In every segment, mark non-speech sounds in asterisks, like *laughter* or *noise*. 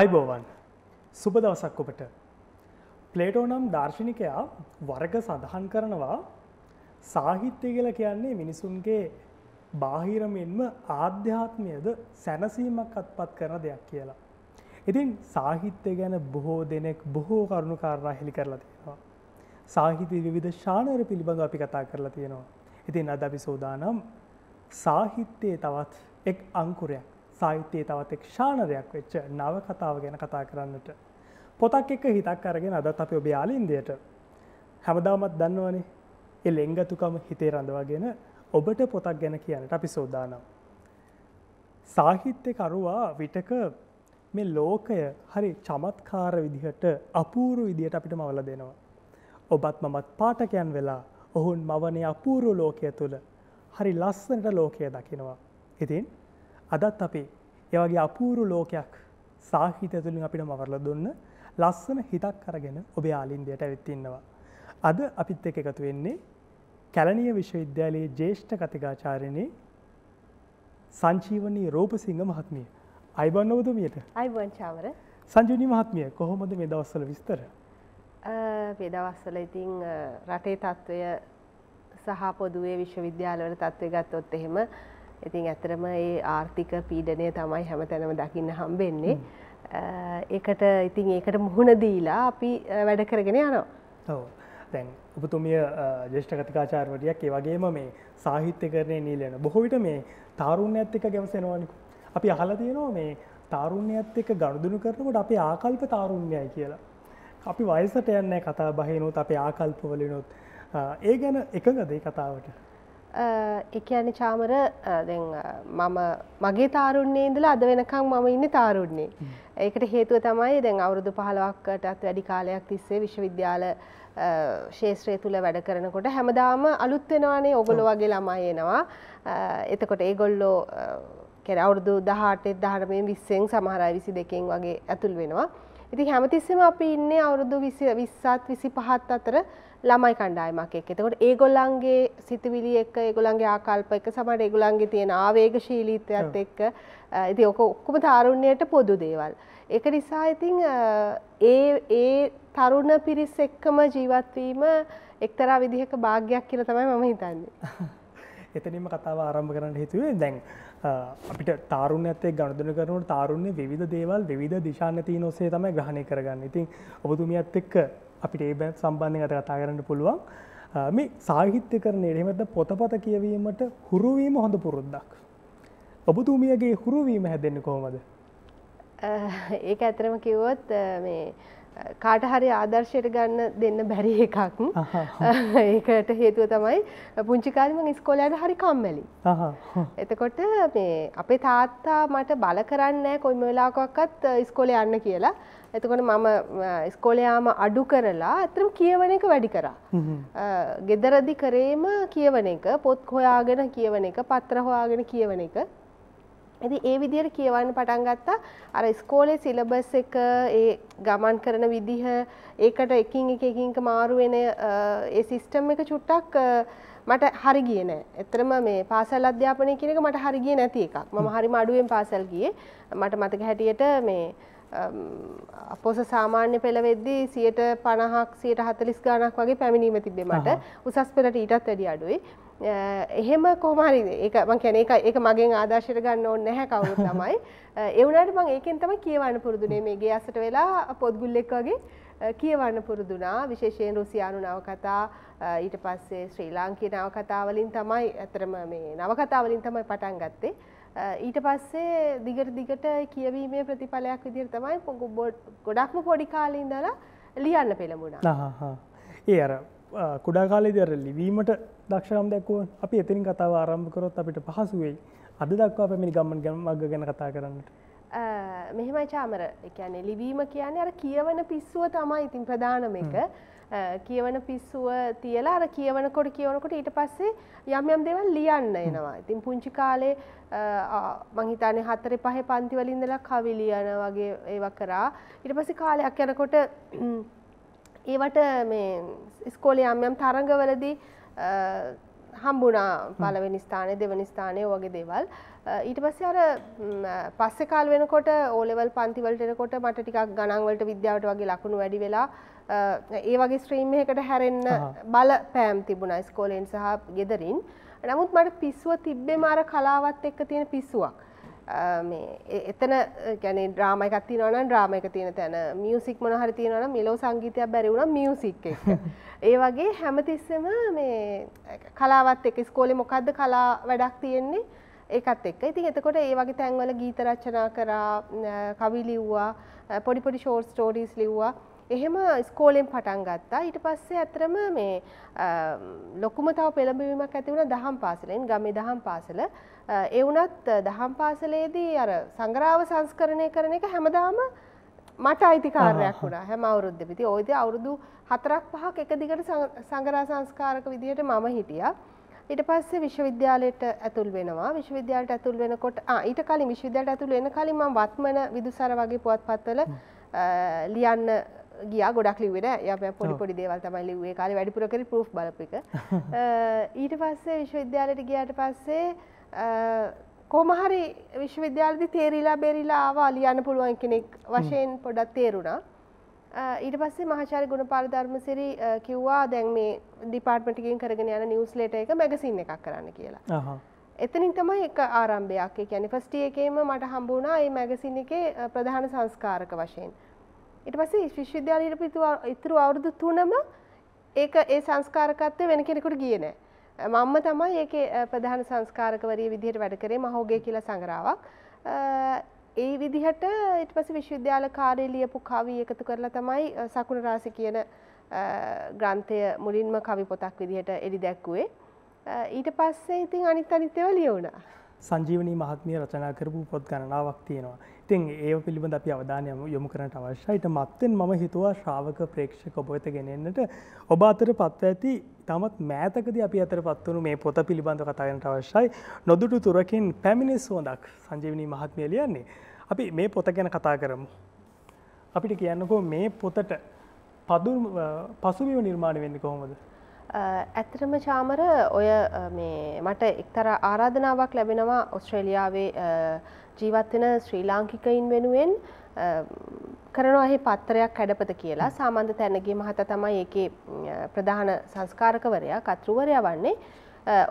අයිබෝවන් සුබ දවසක් ඔබට ප්ලේටෝ නම් දර්ශනිකයා වර්ග සඳහන් කරනවා සාහිත්‍ය කියලා කියන්නේ මිනිසුන්ගේ බාහිරමෙන්ම ආධ්‍යාත්මයද සැනසීමක් අත්පත් කරන දෙයක් කියලා. ඉතින් සාහිත්‍ය ගැන බොහෝ දෙනෙක් බොහෝ කරුණු කාරණා හෙළි කරලා තියෙනවා. සාහිත්‍ය විවිධ ශානර පිළිබඳව අපි කතා කරලා තියෙනවා. ඉතින් අද අපි සෝදානම් සාහිත්‍යයේ තවත් එක් අංකුරයක් සාහිත්‍යයේ තවත් එක් ශානරයක් වෙච්ච නවකතාව ගැන කතා කරන්නට. පොතක් එක්ක හිතක් අරගෙන අදත් අපි ඔබ යාලින්දයට හැමදාමත් දන්නවනේ එ ලෙංගතුකම හිතේ රඳවාගෙන ඔබට පොතක් ගැන කියනට අපි සෝදානම්. සාහිත්‍යකරුවා විටක මේ ලෝකය හරි චමත්කාර විදිහට අපූරු විදියට අපිට මවල දෙනවා. ඔබත් මමත් පාටකයන් වෙලා ඔහුන් මවනේ අපූරු ලෝකය තුළ හරි ලස්සනට ලෝකය දකිනවා. ඉතින් අදත් අපේ ඒවගේ අපූරු ලෝකයක් සාහිත්‍ය තුළින් අපිට මවරල දුන්න ලස්සන හිතක් කරගෙන ඔබේ ආලින්දයට ඇවිත්තින්නවා. අද අපිත් එක එකතු වෙන්නේ කැලනිය විශ්වවිද්‍යාලයේ ජේෂ්ඨ කතිකාචාරණය සංචීවනී රෝපසිංහ මහත්මිය. අයිබන්න ඔබතුමියට අයිවංචාවර සංජනී මහත්මිය කොහොමද මේ දවස්සල විස්තර. පෙදවස්සල ඉතිං රටේ තත්ත්වය සහ පොදුවේ විශ්වවිද්‍යාලවල තත්ත්වය ගත්තොත් එහෙම ඉතින් ඇතරම ඒ ආර්ථික පීඩනය තමයි හැම තැනම දකින්න හම්බෙන්නේ. ඒකට ඉතින් ඒකට මුහුණ දීලා අපි වැඩ කරගෙන යනවා. ඔව්. දැන් උපතුමිය ජේෂ්ඨ කතිකාචාර්වරියක් ඒ වගේම මේ සාහිත්‍යකරණය නීලයන බොහෝ විට මේ තාරුණ්‍යයත් එක්ක ගැවසෙනවනිකු. අපි අහලා තියෙනවා මේ තාරුණ්‍යයත් එක්ක ගනුදුනු කරනකොට අපේ ආකල්ප තාරුණ්‍යයි කියලා. අපි වයසට යන්නේ කතා බහිනොත් අපේ ආකල්පවලිනොත් ඒ ගැන එකඟද ඒ කතාවට. එකයන චාමර මම මගේ තාරුන්නේ ඉඳලා අද වෙනකම් මම ඉන්න තාරුන්නේ. ඒකට හේතුව තමයි දැන් අවුරුදු පහලවක්කටත් වැඩි කාලයක් තිස්සේ විශ්වවිද්‍යාල ශේත්‍රය තුළ වැඩ කරනකොට හැමදාම අලුත් වෙනවානේ ඔගොල්ලෝ වගේ ළමයි එනවා. එතකොට ඒගොල්ලෝ කියන්නේ අවුරුදු 18 19 20න් සමහර අය 22න් වගේ ඇතුල් වෙනවා. ඉතින් හැමතිස්සෙම අපි ඉන්නේ අවුරුදු 20 20ත් 25ත් අතර ළමයි කණ්ඩායමක් එක්ක. එතකොට ඒගොල්ලන්ගේ සිතුවිලි එක්ක, ඒගොල්ලන්ගේ ආකල්ප එක්ක, සමහර ඒගොල්ලන්ගේ තියෙන ආවේගශීලීත්වයත් එක්ක ඉතින් ඔක ඔක්කොම තාරුණ්‍යයට පොදු දේවල්. ඒක නිසා ඉතින් ඒ ඒ තරුණ පිරිස් එක්කම ජීවත් වීම එක්තරා විදිහක භාග්යක් කියලා තමයි මම හිතන්නේ. *laughs* එතනින්ම කතාව ආරම්භ කරන්න හේතුවේ දැන් අපිට තාරුණ ඇත්තේ ගණදන කරනට තාරුණ්‍ය විධ දේවල් විධ දිශානති නොසේ තමයි ග්‍රහණය කරගන්න ඉතින් ඔබතුමියත් එක්ක අපිට ඒ බැ සම්බන්ධය අත කතා කරන්න පුළුවන් මේ සාහිත්‍ය කරන එහමත පොතපත කියවීමට හුරුවීම හොඳ පුරුද්දක්. ඔබතුමියගේ හුරුවීම හැදෙන්න කොහොමද. ඒක ඇතරම කිව්වොත් මේ කාට හරි ආදර්ශයට ගන්න දෙන්න බැරි එකක් ඒකට හේතුව තමයි පුංචි කාලේ මම ඉස්කෝලේ හරි කම්මැලි. එතකොට මේ අපේ තාත්තා මට බල කරන්නේ නැහැ කොයිම වෙලාවකවත් ඉස්කෝලේ යන්න කියලා. එතකොට මම ඉස්කෝලේ යාම අඩු කරලා අත්‍තරම කියවන එක වැඩි කරා. ගෙදරදි කරේම කියවන එක, පොත් හොයාගෙන කියවන එක, පත්‍ර හොයාගෙන කියවන එක ඇති ඒ විදියට කියවන්න පටන් ගත්තා අර ස්කෝලේ සිලබස් එක ඒ ගමන් කරන විදිහ ඒකට එකින් එක එකින්ක මාරුවෙන ඒ සිස්ටම් එක චුට්ටක් මට හරි ගිය නෑ. ඇත්තටම මේ පාසල් අධ්‍යාපනය කියන එක මට හරි ගිය නැති එකක්. මම හරිම අඩුවෙන් පාසල් ගියේ. මට මතක හැටියට මේ අපෝස සාමාන්‍ය පෙළවෙද්දී සියට පණහක් සියට හතලිස් ගානක් වගේ පැමිණීම තිබේ මට උසස් පෙළට ඊටත් වැඩි අඩුයි. එහෙම කොහමහරි ඒක මං කියන්නේ ඒක ඒක මගෙන් ආදර්ශයට ගන්න ඕනේ නැහැ කවුරුත් තමයි. ඒ වුණාට මං ඒකෙන් තමයි කියවන්න පුරුදුනේ මේ ගේ අසට වෙලා පොත්ගුල්ලෙක් වගේ කියවන්න පුරුදුනා විශේෂයෙන් රුසියානු නවකතා ඊට පස්සේ ශ්‍රී ලාංකීය නවකතාවලින් තමයි ඇතරම මේ නවකතාවලින් තමයි පටන් ගත්තේ ඊට පස්සේ දිගට දිගට කියවීමේ ප්‍රතිඵලයක් විදිහට තමයි ගොඩක්ම පොඩි කාලේ ඉඳලා ලියන්න පෙළඹුණා. ඒ අර කුඩා කාලේදී අර ලිවීමට දක්ෂකම් දැක්වුවොත් අපි එතනින් කතාව ආරම්භ කරොත් අපිට පහසු වෙයි. අද දක්වා පැමිණි ගමන් ගමග ගැන කතා කරන්නට. මෙහෙමයි චාමර. ඒ කියන්නේ ලිවීම කියන්නේ අර කියවන පිස්සුව තමයි ඉතින් ප්‍රධානම එක. කියවන පිස්සුව තියලා අර කියවනකොට කියවනකොට ඊට පස්සේ යම් යම් දේවල් ලියන්න එනවා. ඉතින් පුංචි කාලේ මං හිතන්නේ හතරේ පහේ පන්ති වල ඉඳලා කවි ලියන වගේ ඒවා කරා. ඊට පස්සේ කාලයක් යනකොට ඒවට මේ ඉස්කෝලේ යම් යම් තරඟවලදී හම්බුනා පලවෙනි ස්ථානය දෙවනි ස්ථානය වගේ දේවල් ඊට පස්සේ අර පස්සේ කාල වෙනකොට ඕලෙවල් පන්තිවලට එනකොට මට ටිකක් ගණන්වලට විද්‍යාවට වගේ ලකුණු වැඩි වෙලා ඒ වගේ ස්ත්‍රීම් එකකට හැරෙන්න බල පෑම් තිබුණා ස්කෝලෙන් සහ ගෙදරින් නමුත් මට පිස්සුව තිබ්බේ මාර කලාවත් එක්ක තියෙන පිස්සුවක් එතන ගැන ්‍රාම එකක් තිනවන ්‍රාම එක තියෙන තැන මියසික් මොනහර තියෙනවන මිලෝ සංගීතයක් බැරිවුණ මියසික් *laughs* ඒ වගේ හැමතිස්සම මේ කලාවත් එක ස්කෝලි මොකක්ද කලා වැඩක් තියෙන්නේ ඒකත් එක් ඉතින් එතකොට ඒ වගේ තැන්වල ගීත රචනා කරා කවි ලිව්වා පොඩිපොඩි ෂෝට් ස්ටෝඩීස් ලිව්වා එහෙම ස්කෝලෙන් පටන් ගත්තා ඊට පස්සේ ඇත්තරම මේ ලොකුම තව පෙළඹවීමක් ඇති වුණා දහම් පාසලෙන් ගමේ දහම් පාසල ඒ වුණත් දහම් පාසලේදී අර සංග්‍රාව සංස්කරණය කරන එක හැමදාම මට අයිතිකාරයක් වුණා හැම අවුරුද්දෙම. ඉතින් ওই දේ අවුරුදු 4ක් 5ක් එක දිගට සංග්‍රහ සංස්කාරක විදිහට මම හිටියා. ඊට පස්සේ විශ්වවිද්‍යාලයට ඇතුල් වෙනවා. විශ්වවිද්‍යාලයට ඇතුල් වෙනකොට ආ ඊට කලින් විශ්වවිද්‍යාලයට ඇතුල් වෙන කලින් මම වත්මන විදුසර වගේ පුවත්පත්වල ලියන්න ගියා ගොඩක් ලිව්වේ නෑ. යා පොඩි පොඩි දේවල් තමයි ලිව්වේ. කාලේ වැඩිපුර කරේ ප්‍රූෆ් බලපු එක. *laughs* ඊට පස්සේ විශ්වවිද්‍යාලයට ගියාට පස්සේ කෝමහරි විශ්වවිද්‍යාලදි තේරීලා බේරිලා ආවා ලියන්න පුළුවන් කෙනෙක් වශයෙන් පොඩක් තේරුණා. ඊට පස්සේ මහාචාර්ය ගුණපාල ධර්මසිරි කිව්වා දැන් මේ ඩිපාර්ට්මන්ට් එකෙන් කරගෙන යන නිවුස් ලෙටර් එක මැගසින් එකක් කරන්න කියලා. අහහ. එතනින් තමයි එක ආරම්භයක්. ඒ කියන්නේ ෆස්ට් එකේම මට හම්බ වුණා මේ මැගසින් එකේ ප්‍රධාන සංස්කාරක වශයෙන්. ඊට පස්සේ විශ්වවිද්‍යාලයට ඉතුරු අවුරුදු 3ම ඒක ඒ සංස්කාරකත්වය වෙන කෙනෙකුට ගියේ නැහැ. මම තමයි ඒකේ ප්‍රධාන සංස්කාරකවරිය විදිහට වැඩ කරේ මහෝගේ කියලා සංග්‍රහාවක්. ඒ විදිහට ඊට පස්සේ විශ්වවිද්‍යාල කාර්යය ලියපු කවි එකතු කරලා තමයි සකුණ රාසි කියන ග්‍රන්ථය මුලින්ම කවි පොතක් විදිහට එළි දැක්ුවේ. ඊට පස්සේ ඉතින් අනිත් අනිත් ඒවා ලියුණා. සංජීවනී මහත්මිය රචනා කරපු පොත් ගණනාවක් තියෙනවා. ඉතින් ඒ පිළිබඳ අපි අවධානය යොමු කරනට අවශ්‍යයිට මත්තෙන් මම හිතුවා ශ්‍රාවක ප්‍රේක්ෂක ඔබත ගෙනෙන්නට ඔබ අතර පත්ව ඇති තමත් මෑතකද අපි අතර පත්වනු මේ පොත පිළිබඳ කතාගෙනට අවශ්‍යයි නොදුටු තුරකින් පැමිණි සෝදක් සංජීවනී මහත්මිය ලියන්නේ. අපි මේ පොත ගැන කතා කරමු. අපිට කියන්නකෝ මේ පොතට පසුබිම නිර්මාණ වෙන්න කොහොමද ඇතරම චාමර ඔය මට එක්තර ආරාධනාවක් ලැබෙනවා ඔස්ට්‍රේලියාවේ ජීවත්වෙන ශ්‍රී ලාංකිකයින් වෙනුවෙන් කරනවාහි පත්තරයක් හැඩපත කියලා සාමන්ධ තැනගේ මහත තමයි ඒකේ ප්‍රධාන සංස්කාරකවරයා කතෘවරයා වන්නේ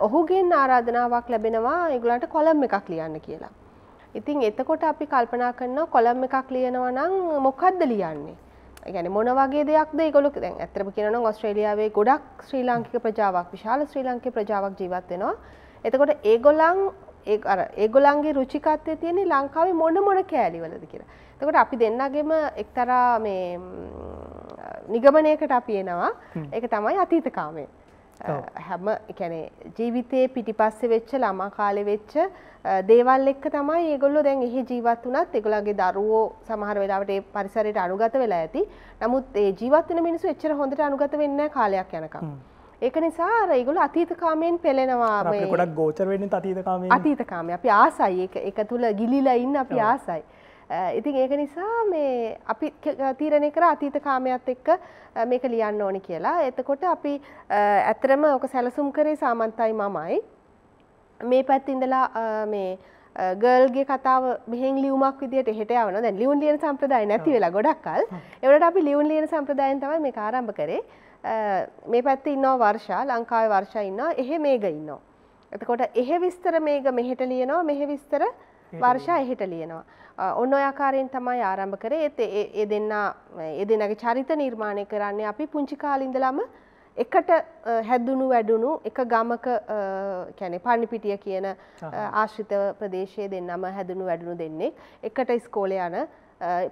ඔහුගෙන් ආරාධනාවක් ලැබෙනවා ඒගුලන්ට කොළම් එකක් ලියන්න කියලා. ඉතින් එතකොට අපි කල්පනා කරනවා කොළම් එකක් ලියනවා නම් මොකද්ද ලියන්නේ ගැන මොනවගේ දෙයක් ගොලක් දැන් ඇතරම කියන ඔස්ට්‍රේලියාවේ ගොඩක් ශ්‍රී ලාංකික ප්‍රජාවක් විශාල ශ්‍රී ලංකේ ප්‍රජාවක් ජීවත්වෙනවා එතකොට ඒගොල්ලන් ඒ ඒගොලන්ගේ රුචිකත්වය තියෙන්නේ ලංකාවේ මොන මොන කෑලිවලද කියලා. එතකොට අපි දෙන්නගෙම එක්තරා මේ නිගමනයකට අපි එනවා. ඒක තමයි අතීත කාමය. හැම එකැනේ ජීවිතයේ පිටිපස්සෙ වෙච්ච ළමා කාලෙ වෙච්ච දේවල් එක්ක තමයි ඒගොල්ලෝ දැන් එහි ජීවත් වුණත් ඒගොල්ලන්ගේ දරුවෝ සමහර වෙලාවට ඒ පරිසරයට අනුගත වෙලා ඇති. නමුත් ඒ ජීවත් වෙන මිනිස්සු එච්චර හොඳට අනුගත වෙන්නේ කාලයක් යනකම්. ඒක නිසා අර ඒගොල්ලෝ අතීතකාමයෙන් පෙළෙනවා මේ. අපිට ගොඩක් ගෝචර වෙන්නේ අතීතකාමයෙන්. අතීතකාමයේ අපි ආසයි ඒක ඒක තුල ගිලිලා ඉන්න අපි ආසයි. Eh, ඉතින් ඒක නිසා මේ අපි තීරණය කර අතීත කාමයක්ත් එක්ක eh, මේක ලියන්න ඕනි කියලා. එතකොට අපි eh, ඇත්තරම ඕක සැලසුම් කරේ සාමන්තයි මමයි. මේ පැත්ත ඉඳලා මේ ගල්ගේ කතාව මෙහෙන් ලියුමක් විදිට එහෙට යවන දැන් ලියුන් ලියන සම්ප්‍රදාය නැති වෙලා ගොඩක්කල් එවට අපි ලියුන් ලියන සම්ප්‍රදායෙන් තමයි මේ ආරම්භ කරේ මේ පැත්ත ඉන්නවා වර්ෂා ලංකාවේ වර්ෂා ඉන්නවා එහෙ මේක ඉන්නවා එතකොට එහෙ විස්තර මේක මෙහෙට ලියනවා මෙහෙ විස්තර වර්ෂා එහෙට ලියනවා. ඔන්න ඔයාකාරයෙන් තමයි ආරම්භ කරේ ඒ දෙන්න ඒ දෙනගේ චරිත නිර්මාණය කරන්නේ අපි පුංචි කාලින්දලම එකට හැදුණු වැඩුණු එක ගමක කැනෙ පණිපිටිය කියන ආශ්‍රිත ප්‍රදේශය දෙන්නම හැදුණු වැඩුණු දෙන්නේ. එකට ස්කෝල යන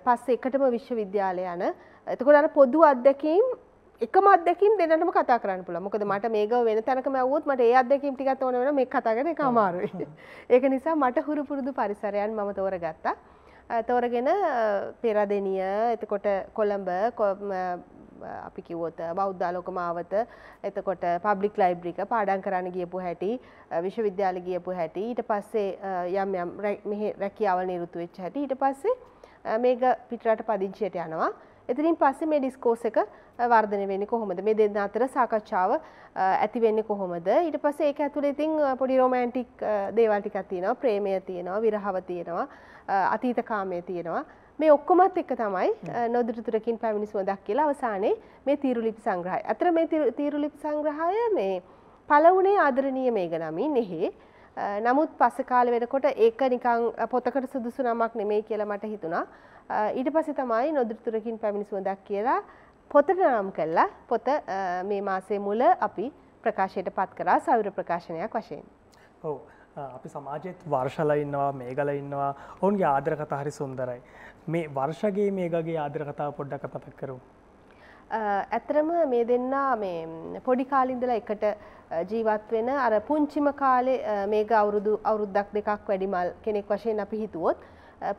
පස්ස එකටම විශ්වවිද්‍යාලය යන එතකොට අර පොදු අත්දැකීම් එකම අත්දැකීම් දෙන්නටම කතා කරන්න පුළුවන්. මොකද මට මේක වෙන තැනකම ඇහුවොත් මට ඒ අත්දැකීම් ටිකක් ඕන වෙනවා මේ කතා කරන එක අමාරුයි. ඒක නිසා මට හුරු පුරුදු පරිසරයන් මම තෝරගත්තා. තෝරගෙන පෙරදෙනිය, එතකොට කොළඹ අපි කිව්වොත් බෞද්ධ ආලෝක මාවත එතකොට පබ්ලික් ලයිබ්‍රරි එක පාඩම් කරන්න ගියපු හැටි විශ්වවිද්‍යාලෙ ගියපු හැටි ඊට පස්සේ යම් යම් මෙහි රැකියාවල නිරුතු වෙච්ච හැටි ඊට පස්සේ මේක පිටරට පදිංචියට යනවා එතනින් පස්සේ මේ ඩිස්කෝස් එක වර්ධනය වෙන්නේ කොහොමද? මේ දෙන්න අතර සාකච්ඡාව ඇති වෙන්නේ කොහොමද? ඊට පස්සේ ඒක ඇතුලේ ඉතින් පොඩි රොමැන්ටික් දේවල් ටිකක් තියෙනවා, ප්‍රේමය තියෙනවා, විරහව තියෙනවා, අතීත කාමය තියෙනවා. මේ ඔක්කොමත් එක තමයි නොදුටුතුරකින් පැමිණි සුවඳක් කියලා අවසානයේ මේ තීරුලිපි සංග්‍රහය. අතර මේ තීරුලිපි සංග්‍රහය මේ පළවුණේ ආදරණීය මේඝනමින් එහේ නමුත් පස්සේ කාලේ වෙනකොට ඒක නිකන් පොතකට සුදුසු නමක් නෙමෙයි කියලා මට හිතුණා. ඊට පස්සේ තමයි නොදුරතුරකින් පැමිණි සුවඳක් කියලා පොතට නම් කළා. පොත මේ මාසයේ මුල අපි ප්‍රකාශයට පත් කරා සවිර ප්‍රකාශනයක් වශයෙන්. ඔව්. අපි සමාජෙත් වර්ෂල ඉන්නවා මේගල ඉන්නවා ඔවුන්ගේ ආදර කතා හරි සුන්දරයි. මේ වර්ෂගේ මේගගේ ආදර කතාව පොඩ්ඩක් මතක් කරමු. ඇත්තරම මේ දෙන්නා මේ පොඩි කාලේ ඉඳලා එකට ජීවත් වෙන අර පුංචිම කාලේ මේග අවුරුදු අවුරුද්දක් දෙකක් වැඩිමල් කෙනෙක් වශයෙන් අපි හිතුවොත්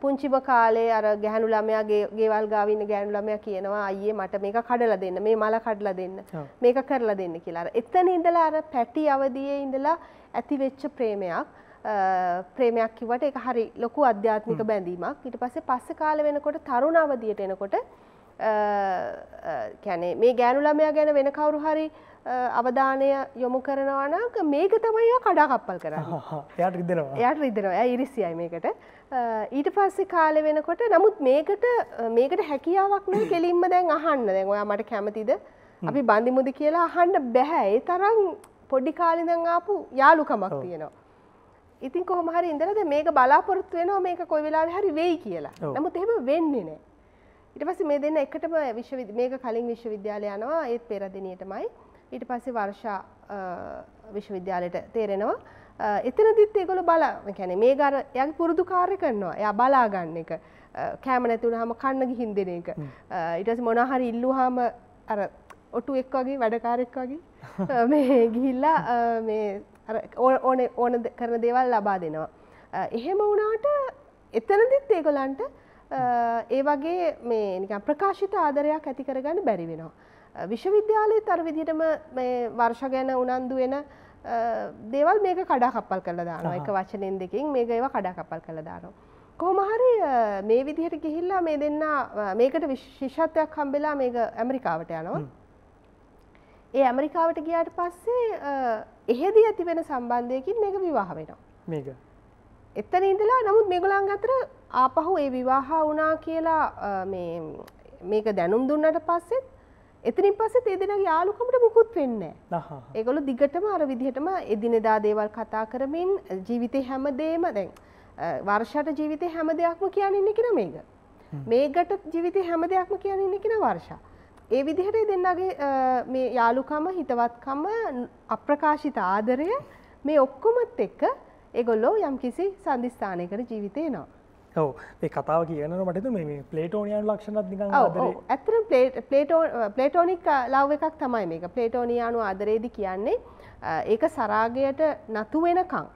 පුංචිම කාලේ අර ගැහණු ළමයා ගේවල් ගාව ඉන්න ගැහණු ළමයා කියනවා අයියේ මට මේක කඩලා දෙන්න මේ මල කඩලා දෙන්න මේක කරලා දෙන්න කියලා. අර එතන ඉඳලා අර පැටි අවදියේ ඉඳලා ඇති වෙච්ච ප්‍රේමයක් ප්‍රේමයක් කිව්වට ඒක හරි ලොකු අධ්‍යාත්මික බැඳීමක්. ඊට පස්සේ පස්සේ කාලේ වෙනකොට තරුණ අවදියට එනකොට කැනේ මේ ගෑනු ළමයා ගැන වෙන කවුරු හරි අවධානය යොමු කරනවානක මේක තමයිවා කඩාකප්පල් කරන්න එයට රිදෙනවා එයට රිදෙනවා ඇ ඉරිසියයි මේකට ඊට පස්සේ කාලෙ වෙනකොට නමුත් මේකට මේකට හැකියාවක් නෑ කෙලින්ම දැන් අහන්න දැන් ඔයා මට කැමතිද අපි බන්දිමුද කියලා අහන්න බැහැ ඒ තරම් පොඩි කාලෙදන් ආපු යාළුකමක් තියෙනවා ඉතින් කොහොම හරි ඉඳලා දැන් මේක බලාපොරොත්තු වෙනවා මේක කොයි වෙලාවෙ හරි වෙයි කියලා නමුත් එහෙම වෙන්නේ නෑ ඊට පස්සේ මේ දෙන්න එකටම විශ්වවිද්‍ය මේක කලින් විශ්වවිද්‍යාලය යනවා ඒත් පෙරදිනියටමයි. ඊට පස්සේ වර්ෂා විශ්වවිද්‍යාලයට තේරෙනවා. එතනදිත් ඒගොල්ලෝ බල يعني මේ ගාන යාගේ පුරුදු කාර්ය කරනවා. එයා බලා ගන්න එක. කෑම නැති වුනහම කන්න ගිහින් දෙන එක. ඊට පස්සේ මොනවා හරි ඉල්ලුවාම අර ඔටු එක් වගේ වැඩකාරෙක් වගේ *laughs* මේ ගිහිල්ලා මේ අර ඕන ඕන කරන දේවල් ලබා දෙනවා. එහෙම වුණාට එතනදිත් ඒගොල්ලන්ට ඒ වගේ මේ නිකන් ප්‍රකාශිත ආදරයක් ඇති කරගන්න බැරි වෙනවා. විශ්වවිද්‍යාලයේ අර විදිහටම මේ වර්ෂ ගැන උනන්දු වෙන දේවල් මේක කඩා කප්පල් කරලා දානවා. එක වචනෙන් දෙකකින් මේක ඒවා කඩා කප්පල් කරලා දානවා. කොහොම හරි මේ විදිහට ගිහිල්ලා මේ දෙන්න මේකට විශේෂත්වයක් හම්බෙලා මේක ඇමරිකාවට යනවා. ඒ ඇමරිකාවට ගියාට පස්සේ එහෙදී ඇති වෙන සම්බන්ධයකින් මේක විවාහ වෙනවා. මේක. එතන ඉඳලා නමුත් මේගොල්ලන් අතර ආපහු ඒ විවාහ වුණා කියලා මේක දැනුම් දුන්නට පස්සෙත් එතනින් පස්සේ ඒ දෙනගේ යාළුකමට මුකුත් වෙන්නේ නැහැ. ඒගොල්ලෝ දිගටම අර විදිහටම එදිනෙදා දේවල් කතා කරමින් ජීවිතේ හැමදේම දැන් වර්ෂාට ජීවිතේ හැම දෙයක්ම කියන්නේ ඉන්නේ කියලා මේක. මේකට ජීවිතේ හැම දෙයක්ම කියන්නේ ඉන්නේ කියලා වර්ෂා. ඒ විදිහට දෙන්නගේ මේ යාළුකම හිතවත්කම අප්‍රකාශිත ආදරය මේ ඔක්කොමත් එක්ක ඒගොල්ලෝ යම්කිසි සම්දිස්ථානයකට ජීවිතේ එනවා. ඒ කතාව කියන මට මේ පලේටෝනියන් ලක්ෂණත් නික ඇතර පලේටෝනික් ලව් එකක් තමයි මේක පලේටෝනියානු ආදරේදි කියන්නේ ඒක සරාගයට නතු වෙනකං.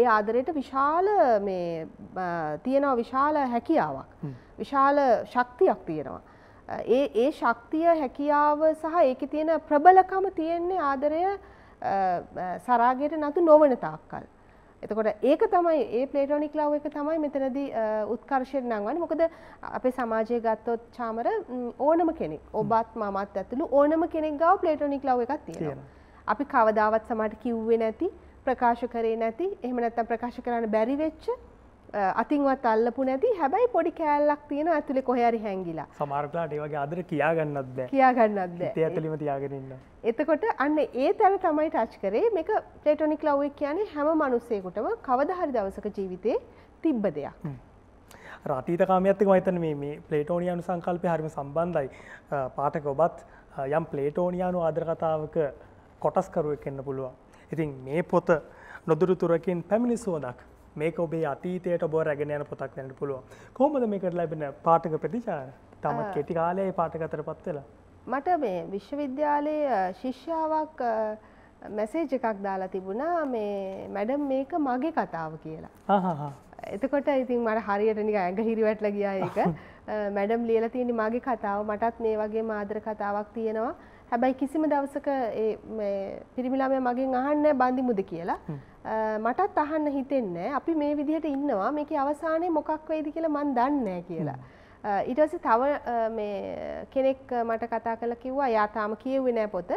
ඒ ආදරයට විශාල තියෙනව විශාල හැකියාවක්. විශාල ශක්තියක් තියෙනවා. ඒ ඒ ශක්තිය හැකියාව සහ ඒක තියෙන ප්‍රබලකම තියෙන්නේ ආදරය සරාගයට නතු නොවන තාක්කල්. එතකොට ඒක තමයි ඒ ප්ලේටෝනික් ලව් එක තමයි මෙතනදී උත්කර්ෂයට නංවන්නේ. මොකද අපේ සමාජයේ ගත්තොත් චාමර ඕනම කෙනෙක් ඔබත් මමත් ඇතුළු ඕනම කෙනෙක් ගාව ප්ලේටෝනික් ලව් එකක් තියෙනවා. අපි කවදාවත් සමහරට කිව්වේ නැති, ප්‍රකාශ කරේ නැති, එහෙම නැත්නම් ප්‍රකාශ කරන්න බැරි වෙච්ච අතින්වත් අල්ලපු නැති හැබැයි පොඩි කෑල්ලක් තියෙන ඇතුලේ කොහරි හැංගිලා සමාර්ලාට ඒවගේ අදර කියාගන්නත් බෑ කියාගන්නත් බෑ ඇතුලිම තියාගෙනන්න එතකොට අන්න ඒ තැන තමයි ටච් කරේ මේක ටේටොනික් ලව්ෙක් කියන්නේ හැම මනුස්සයෙකුටම කවදහරි දවසක ජීවිතේ තිබ්බ දෙයක් රතීත කාමයත්තක මයිතන මේ ප්ලේටෝනියනු සංකල්පය හරිම සම්බන්ධයි පාටක ඔබත් යම් ප්ලේටෝනියානු ආදරකතාවක කොටස්කරුවක් එන්න පුළුවන් ඉතින් මේ පොත නොදුරු තුරකින් පැමිණිසෝදක් මේක ඔබේ අතීතයට ඔබ රැගෙන යන පොතක් වෙන්න පුළුවන් කොහොමද මේකට ලැබෙන පාඨක ප්‍රතිචාර තමත් කෙටි කාලයේ පාඨකතර පත් වෙලා මට මේ විශ්වවිද්‍යාලයේ ශිෂ්‍යාවක් මැසේජ් එකක් දාලා තිබුණා මේ මැඩම් මේක මගේ කතාව කියලා එතකොට ඉතින් මට හරියට නික ඇඟ හිරිවැටලා ගියා ඒක මැඩම් *laughs* ලියලා තියෙන මගේ කතාව මටත් මේ වගේ මාදර කතාවක් තියෙනවා හැබැයි කිසිම දවසක ඒ පිරිමිලාමය මගෙන් අහන්න බන්දිමුද කියලා මටත් අහන්න හිතෙන්නේ අපි මේ විදිහට ඉන්නවා මේකේ අවසානයේ මොකක් වෙයිද කියලා මන් දන්නේ කියලා. ඊට පස්සේ තව මේ කෙනෙක් මට කතා කරලා කිව්වා යා තාම කියෙව්වේ නෑ පොත.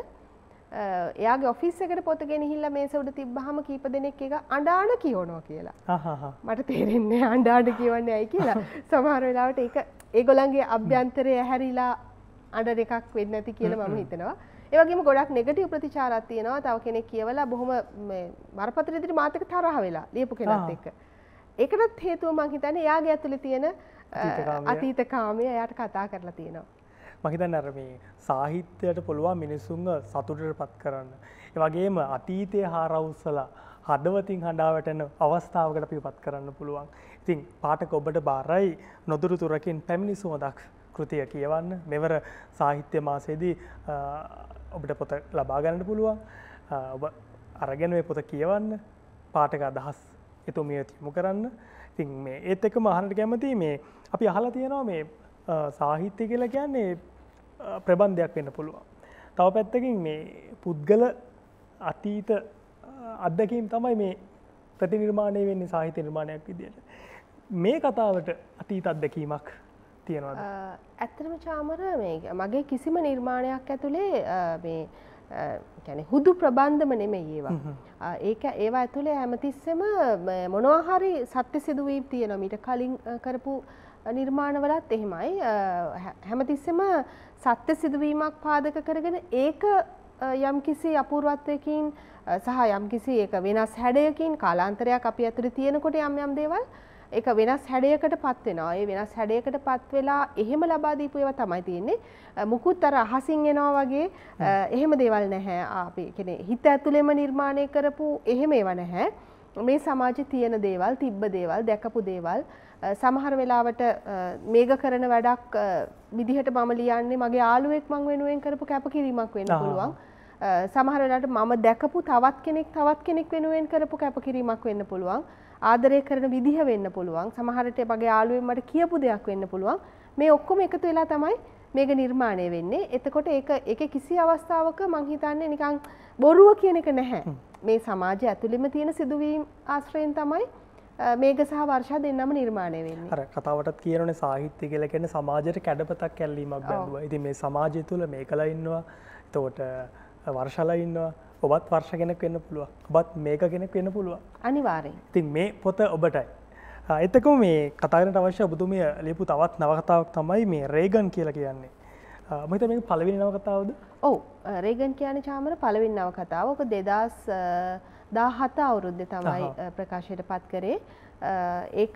එයාගේ ඔෆිස් එකට පොත ගෙනහිල්ල මේස උඩ තිබ්බහම කීප දෙනෙක් එක අඩාන කියවනවා කියලා මට තේරෙන්නේ අඩාඩ කියවන්න ඇයි කියලා *laughs* සමහර වෙලාවට එක ඒගොලන්ගේ අභ්‍යන්තරය හැරිලා අඩ දෙකක් වෙන්න ඇති කියලා මම හිතනවා ඒවගේම ගොඩක් නෙගටිව් ප්‍රතිචාරත් තියෙනවා තව කෙනෙක් කියවලා බොහොම බරපතල ඉදිරි මාත් එක්ක තරහ වෙලා ලියපු කෙනත් එක්ක ඒකටත් හේතුව මං හිතන්නේ එයාගේ ඇතුලේ තියෙන අතීත කාමය එයාට කතා කරලා තියෙනවා මහිතන් අර මේ සාහිත්‍යයට පුළුවන් මිනිසුන්ව සතුටට පත් කරන්න. ඒ වගේම අතීතයේ හාරවුස්සලා හදවතින් හඬාවැටෙන අවස්ථාවකට අපි පත් කරන්න පුළුවන්. ඉතින් පාඨක ඔබට බාරයි නොදුරු තුරකින් පැමිණි සුවඳක් කෘතිය කියවන්න. මෙවර සාහිත්‍ය මාසයේදී ඔබට පොත ලබාගන්නට පුළුවන් ඔබ අරගැන පොත කියවන්න පාටක අදහස් එතුමිය තිමු කරන්න ඉතින් මේ ඒත් එක මහනට කැමති මේ අපි අහලා තියෙනවා මේ සාහිත්‍ය කියලා කියන්නේ ප්‍රබන්ධයක් වෙන්න පුළුවන් තව පැත්තකින් මේ පුද්ගල අතීත අත්දැකීම් තමයි මේ ප්‍රතිනිර්මාණය වෙන්නේ සාහිත්‍ය නිර්මාණයක් විදියට මේ කතාවට අතීත අත්දැකීමක් තියෙනවා ඇත්තටම චාමර මගේ කිසිම නිර්මාණයක් ඇතුළේ මේ ගැන හුදු ප්‍රබන්ධම නෙම ඒවා ඒක ඒවා ඇතුළේ හැමතිස්සම මොනවාහරි සත්‍ය සිදුවීම් තියෙන මිට කලින් කරපු නිර්මාණවලත් එහෙමයි හැමතිස්සම සත්‍ය සිදුවීමක් පාදක කරගෙන ඒක යම් කිසි අපූර්වත්වයකින් සහ යම් කිසි එක වෙනස් හැඩයකින් කාලාන්තරයක් අපි ඇතුළි තියෙනකොට යම් යම් දේවල් එක වෙනස් හැඩයකට පත් වෙනවා. ඒ වෙනස් හැඩයකට පත් වෙලා එහෙම ලබා දීපු ඒවා තමයි තියෙන්නේ. මුකුත් අර අහසින් එනවා වගේ එහෙම දේවල් නැහැ. අපි කියන්නේ හිත ඇතුළෙම නිර්මාණය කරපු එහෙම ඒවා නැහැ. මේ සමාජයේ තියෙන දේවල්, තිබ්බ දේවල්, දැකපු දේවල් සමහර වෙලාවට මේක කරන වැඩක් විදිහට මම ලියන්නේ මගේ යාළුවෙක් මං වෙනුවෙන් කරපු කැපකිරීමක් වෙන්න පුළුවන්. සමහර වෙලාවට මම දැකපු තවත් කෙනෙක් තවත් කෙනෙක් වෙනුවෙන් කරපු කැපකිරීමක් වෙන්න පුළුවන්. ආදරය කරන විදිහ වෙන්න පුළුවන් සමහරට මගේ යාළුවෙන් මට කියපු දෙයක් වෙන්න පුළුවන් මේ ඔක්කොම එකතු වෙලා තමයි මේක නිර්මාණය වෙන්නේ එතකොට ඒක ඒක කිසි අවස්ථාවක මං හිතන්නේ නිකන් බොරුව කියන එක නැහැ මේ සමාජය ඇතුළෙම තියෙන සිදුවීම් ආශ්‍රයෙන් තමයි මේක සහ වර්ෂා දෙන්නම නිර්මාණය වෙන්නේ. අර කතාවටත් කියනනේ සාහිත්‍ය කියලා කියන්නේ සමාජයට කැඩපතක් ඇල්ලීමක් බඳුවා. ඉතින් මේ සමාජය තුළ මේකලා ඉන්නවා. එතකොට වර්ෂලා ඉන්නවා. ඔබත් වර්ෂ කෙනෙක් වෙන්න පුළුව ඔබත් මේක කෙනෙක් වෙන්න පුළුව අනිවාරෙන් තින් මේ පොත ඔබටයි එතක මේ කතාරට අවශ්‍ය බුදුමිය ලිපු තවත් නවකතාවක් තමයි මේ රේගන් කියලා කියන්නේ මත මේ පලවිනි නවකතාවද ඔව රේගන් කියන චාමර පලවින් නවකතාව ඕක දෙදස් දාහත අවුරුද්ධ තමයි ප්‍රකාශයට පත් කරේ ඒක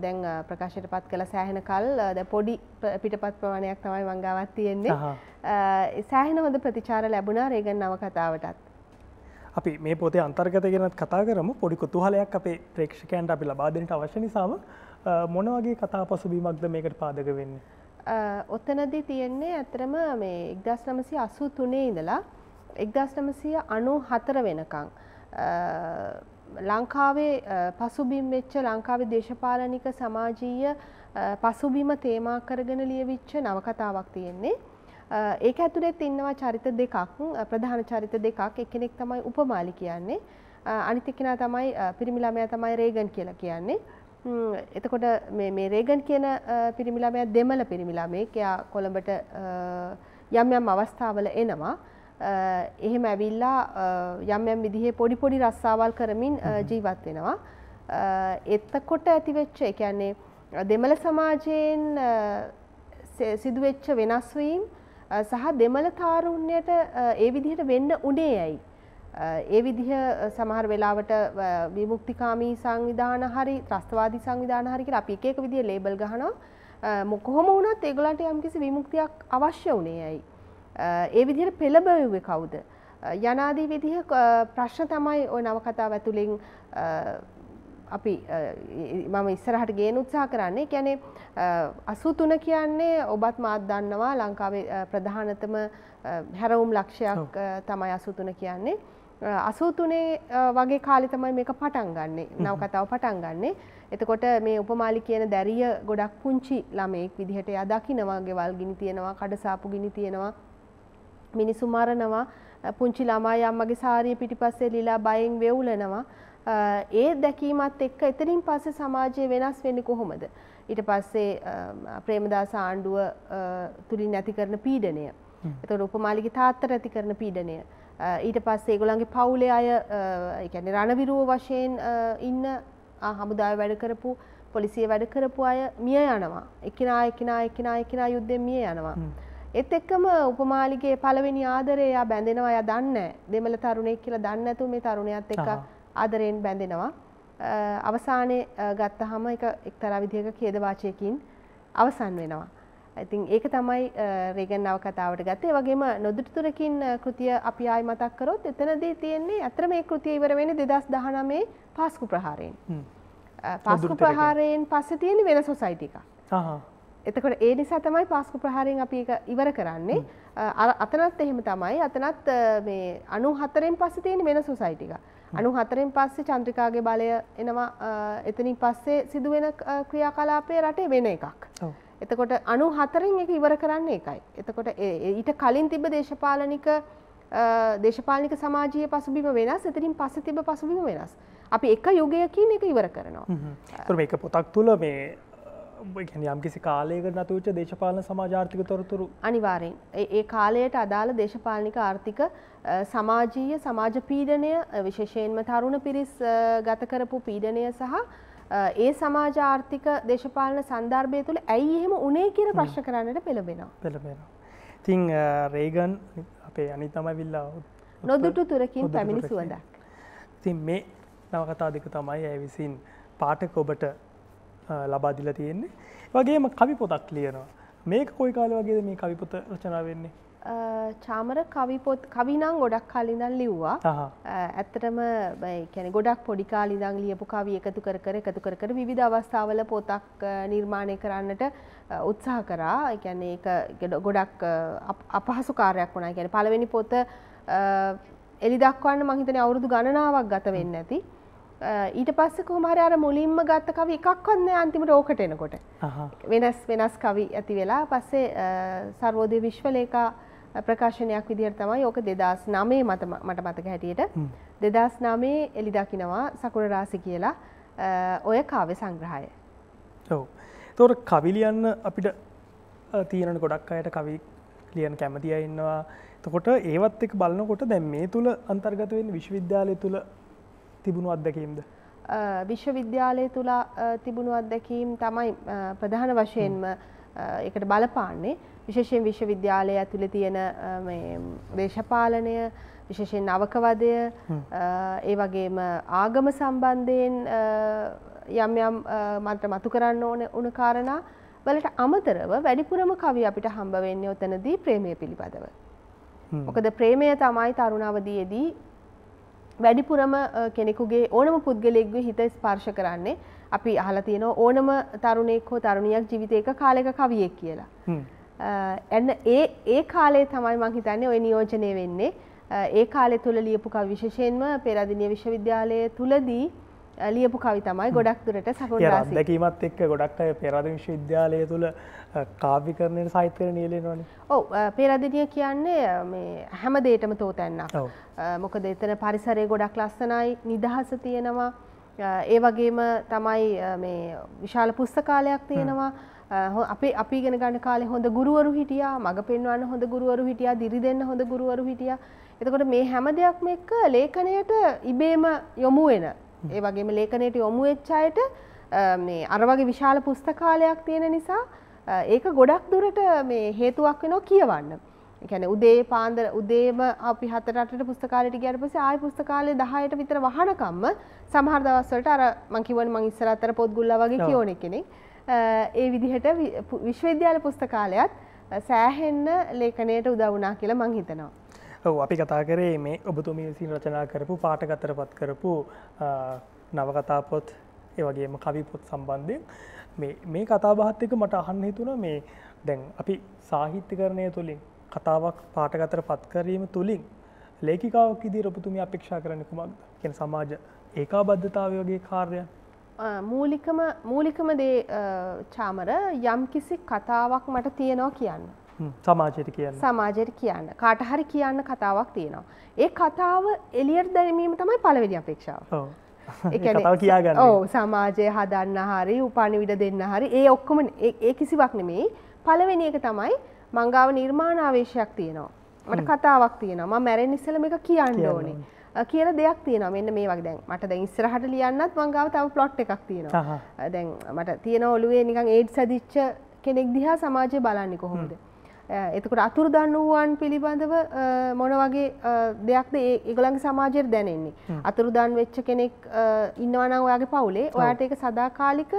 දැන් ප්‍රකාශයට පත් කළ සෑහෙන කල් පොඩි පිටපත් ප්‍රමාණයක් තමයි මංගාවත් තියෙන්නේ සෑහෙන හොඳ ප්‍රතිචාර ලැබුණා රේගන් නවකතාවටත්. අපි මේ පොතේ අන්තර්ගත ගෙනත් කතා කරම පොඩි කුතුහලයක් අපේ ප්‍රේක්ෂකයන්ට අපි ලබාදනට අවශ්‍ය නිසාම මොන වගේ කතා පසුබීමක්ද මේකට පාදක වෙන්නේ. ඔතනදී තියෙන්නේ ඇතරම මේ එක්දස් නමසි අසු තුනේ ඉඳලා එක්දස් නමසය අනු හතර වෙනකං ලංකාවේ පසුබිම් වෙච්ච ලංකාවේ දේශපාලනික සමාජීය පසුබිම තේමා කරගෙන ලියවිච්ච නවකතාවක් තියෙන්නේ. ඒක ඇතුළෙත් ඉන්නවා චරිත දෙකක් ප්‍රධාන චරිත දෙකක් එක්කෙනෙක් තමයි උපමාලි කියන්නේ. අනිත් එක්කෙනා තමයි පිරිමි ළමයා තමයි රේගන් කියලා කියන්නේ. එතකොට මේ මේ රේගන් කියන පිරිමි ළමයා දෙමළ පිරිමි ළමෙක්. එයා කොළඹට යම් යම් අවස්ථාවල එනවා. එහෙම ඇවිල්ලා යම් යම් විදිහේ පොඩි පොඩි රස්සාවල් කරමින් ජීවත් වෙනවා. එතකොට ඇතිවෙච්ච ඒ කියන්නේ දෙමළ සමාජයෙන් සිදුවෙච්ච වෙනස් වීම සහ දෙමළ තාරුණ්‍යයට ඒ විදිහට වෙන්න උනේ ඇයි? ඒ විදිහ සමහර වෙලාවට විමුක්තිකාමී සංවිධාන හරි ත්‍රස්තවාදී සංවිධාන හරි කියලා අපි එක එක විදිහේ ලේබල් ගහනවා. කොහොම වුණත් ඒගොල්ලන්ට යම්කිසි විමුක්තියක් අවශ්‍ය උනේ ඇයි? ඒ විදිහට පෙළඹවුවේ කවුද යනාදී විදිහ ප්‍රශ්න තමයි ওই නවකතාව ඇතුළෙන් අපි මම ඉස්සරහට ගේන උත්සාහ කරන්නේ කියන්නේ 83 කියන්නේ ඔබත් මාත් දන්නවා ලංකාවේ ප්‍රධානතම හැරවුම් ලක්ෂයක් තමයි 83 කියන්නේ 83 වගේ කාලේ තමයි මේක පටන් ගන්නෙ නවකතාව පටන් ගන්නෙ එතකොට මේ උපමාලි කියන දැරිය ගොඩක් පුංචි ළමයෙක් විදිහට එයා දකිනවා ගෙවල් ගිනි තියෙනවා කඩසාපු ගිනි තියෙනවා මිනිසු මරනවා පුංචි ළමයි අම්මගේ සාරිය පිටිපස්සේ ලීලා බයෙන් වෙවුලනවා ඒ දැකීමත් එක්ක එතනින් පස්සේ සමාජය වෙනස් වෙන්නේ කොහොමද ඊට පස්සේ ප්‍රේමදාස ආණ්ඩුව තුලින් නැති කරන පීඩනය එතකොට උපමාලිගේ තාත්තා නැති කරන පීඩනය ඊට පස්සේ ඒගොල්ලන්ගේ පවුලේ අය ඒ කියන්නේ රණවිරුව වශයෙන් ඉන්න හමුදාවේ වැඩ කරපු පොලිසිය වැඩ කරපු අය මිය යනවා එකිනා එකිනා එකිනා එකිනා යුද්ධයෙන් මිය යනවා එත් එක්කම උපමාලිගේ පළවෙනි ආදරේ යා බැඳෙනවා යා දන්නේ දෙමළ තරුණයෙක් කියලා දන්නේ නැතුව මේ තරුණයත් එක්ක ආදරයෙන් බැඳෙනවා. අවසානයේ ගත්තාම ඒක එක්තරා විදිහක ඛේදවාචයකින් අවසන් වෙනවා. ඉතින් ඒක තමයි රේගන් නවකතාවට ගත්තේ. ඒ වගේම නොදුටුතුරකින් කෘතිය අපි ආයි මතක් කරොත් එතනදී තියෙන්නේ අතර මේ කෘතිය ඉවර වෙන්නේ 2019 පාස්කු ප්‍රහාරයෙන්. පාස්කු ප්‍රහාරයෙන් පස්සේ තියෙන වෙනසොසයිටි එකක්. එතකොට ඒ නිසා තමයි පාස්කු ප්‍රහාරයෙන් අපි ඒක ඉවර කරන්නේ. අතනත් එහෙම තමයි. අතනත් මේ 94න් පස්සේ තියෙන වෙනස සොසයිටි එක. 94න් පස්සේ චන්ද්‍රිකාගේ බලය එනවා එතනින් පස්සේ සිදුවෙන ක්‍රියාකලාපය රටේ වෙන එකක්. එතකොට 94න් ඒක ඉවර කරන්නේ ඒකයි. එතකොට ඊට කලින් තිබ්බ දේශපාලනික දේශපාලික සමාජය පසුබිම වෙනස් එතරින් පස තිබ පසුබිම වෙනස්. අපි එක යුගයකින් එක ඉවර කරනවා. මේ පොතක් තුළ මේ යම් කිසි කාලයක නතුවච්ච දේශපාලන සමාජාර්ථික තොරතුරු අනිවාරයෙන් ඒ කාලයට අදාළ දේශපාලනික ආර්ථික සමාජීය සමාජ පීඩනය විශේෂයෙන්ම තරුණ පිරිස් ගත කරපු පීඩනය සහ ඒ සමාජ ආර්ථික දේශපාලන සන්දර්භය තුළ ඇයි එහෙම උනේ කියර ප්‍රශ්න කරන්නට පෙළබෙනවා පෙළබෙනවා තිං රේගන් අපේ අනි තමයි විල්ලා නොදුටු තුරකින් පැමිණි සුවදක් තින් මේ නවකතා දෙක තමයි ඇ විසින් පාටක ඔබට ලබාදිල තියෙන්නේ වගේම කවි පොතක් ලියනවා මේක කොයි කාල වගේ මේ කවිපොත රචනා වෙන්නේ චාමර කවිපොත් කවිනං ගොඩක් කාලිඳන් ලිව්වා ඇත්තටම කැන ගොඩක් පොඩිකාලිදං ලියපු කවි එකතු කර කර එකතු කර කර විධ අවස්ථාවල පොතක් නිර්මාණය කරන්නට උත්සාහ කරා එකැන්නේ ගොඩක් අපහසු කාරයක් වුණා ගැන පළවෙනි පොත එලි දක්වන්න මහිතන අවුරුදු ගණනාවක් ගත වෙන්න ඇති ඊට පස්ස කොහමහරි අර මුලින්ම ගත්ත කවි එකක්වත් නෑ අන්තිමට ඕකට එනකොට. වෙනස් වෙනස් කවි ඇති වෙලා පස්සේ සර්වෝදය විශ්වලේකා ප්‍රකාශනයක් විදිහට තමයි ඕක 2009 මට මතක හැටියට 2009 එලි දකින්නවා සකුර රාසි කියලා ඔය කාව්‍ය සංග්‍රහය. ඔව්. ඒතොර කවි ලියන්න අපිට තියෙන ගොඩක් අයට කවි ලියන්න කැමති අය ඉන්නවා. එතකොට ඒවත් එක බලනකොට දැන් මේ තුල අන්තර්ගත වෙන විශ්වවිද්‍යාලය තුල තිබුණු අත්දැකීම්ද. විශ්වවිද්‍යාලය තුළ තිබුණු අත්දැකීම් තමයි ප්‍රධාන වශයෙන්ම එකට බලපාන්නේ විශේෂයෙන් විශ්වවිද්‍යාලය ඇතුළේ තියෙන දේශපාලනය විශේෂයෙන් අවකවදය ඒ වගේම ආගම සම්බන්ධයෙන් යම් යම් මන්ට මතු කරන්න ඕන උන කාරණා වලට අමතරව වැඩිපුරම කවි අපිට හම්බ වෙන්නේ ඔතනදී ප්‍රේමය පිළිබඳව. මොකද ප්‍රේමය තමයි තරුණවදීයේදී වැඩිපුරම කෙනෙකුගේ ඕනම පුද්ගලෙක්ගේ හිත ස්පර්ශ කරන්නේ අපි අහලා තියෙනවා ඕනම තරුණයෙක් හෝ තරුණියක් ජීවිතයක කාලයක කවියෙක් කියලා. එන්න ඒ ඒ කාලේ තමයි මං හිතන්නේ ওই නියෝජනය වෙන්නේ. ඒ කාලය තුල ලියපු කවි විශේෂයෙන්ම පෙරදිනිය විශ්වවිද්‍යාලය තුලදී ලියපු කවි තමයි ගොඩක් දුරට සකුරාස දැකීමත් එක්ක ගොඩක් අය පෙරාද විශ්වවිද්‍යාලය තුළ කාවිකරණයට සාහිත්‍යය නියලෙනවන ඕ පෙරාදිනිය කියන්නේ හැම දේටම තෝතැන්නක් මොකද එතන පරිසරය ගොඩක් ලස්සනයි නිදහස තියෙනවා ඒ වගේම තමයි විශාල පුස්තකාලයක් තියෙනවා අපේ අපි ගෙන ගන්න කාලේ හොඳ ගුරුවරු හිටියා මඟ පෙන්වන්න හොඳ ගුරුවරු හිටියා දිරි දෙන්න හොඳ ගුරුවරු හිටියා එතකොට මේ හැම දෙයක්ම එක්ක ලේඛනයට ඉබේම යොමු වෙන ඒ වගේම ලේඛනයට යොමු වෙච්ච අයට මේ අර වගේ විශාල පුස්තකාලයක් තියෙන නිසා ඒක ගොඩක් දුරට මේ හේතුවක් වෙනවා කියවන්න. එකැන උදේ පාන්දර උදේම අපි හතරට පුස්තකාලට ගියට පස්සේ ආය පුස්තකාලය 10ට විතර වහනකම්ම සමහර දවස් වලට අර මං කිව්වනේ මං ඉස්සරහට අර පොත් ගුල්ලා වගේ කියෝන කෙනෙක් ඒ විදිහට විශ්වවිද්‍යාල පුස්තකාලයත් සෑහෙන්න ලේඛනයට උදව් වුණා කියලා මං හිතනවා ඔව අපි කතා කරේ මේ ඔබතුම විසින් රචනා කරපු පාටගතර පත් කරපු නවකතාපොත් ඒවගේම කවිපොත් සම්බන්ධයෙන් මේ කතාබාත්තක මට අහන්න හිතුන මේ දැන් අපි සාහිත්‍ය කරණය තුළින් කතාවක් පාටගතර පත්කරීම තුළින් ලේකිකාවක් ඉදිරි ඔබතුමි අපේක්ෂා කරන කුමක්ද කියන සමාජ ඒකා බද්ධතාවය වගේ කාර්ය මූලිකම මූලිකම දේ චාමර යම් කිසි කතාවක් මට තියෙනවා කියන්න සමාජයට කියන්න සමාජයට කියන්න කාටහරි කියන්න කතාවක් තියෙනවා. ඒ කතාව එලියට දැනීම තමයි පළවෙනි අපේක්ෂාව. කියාගන්න ඕ සමාජය හදන්න හරි උපානිවිට දෙන්න හරි ඒ ඔක්කොම ඒ කිසිවක් නෙමෙයි පළවෙනි එක තමයි මංගාව නිර්මාණාවේශයක් තියෙනවා. මට කතාවක් තියෙනවා මැරෙන් ඉස්සලම එක කියන්න ඕනේ. කියල දෙයක් තියෙනවා මෙන්න මේ වගේ දැන් මට දැන් ඉස්සරහට ලියන්නත් මං ගාව තව ප්ලොට් එකක් තියෙනවා. දැන් මට තියෙන ඔළුවේ නිකන් ඒඩ්ස් ඇදිච්ච කෙනෙක් දිහා සමාජය බලන්නේ කොහොමද? එතකට අතුරුදන් වූවන් පිළිබඳව මොන වගේ දෙයක්ද ඒ ඒගොලන්ගේ සමාජයට දැනෙන්නේ. අතුරුදන් වෙච්ච කෙනෙක් ඉන්නවනම් ඔයාගේ පවුලේ ඔයාට ඒක සදාකාලික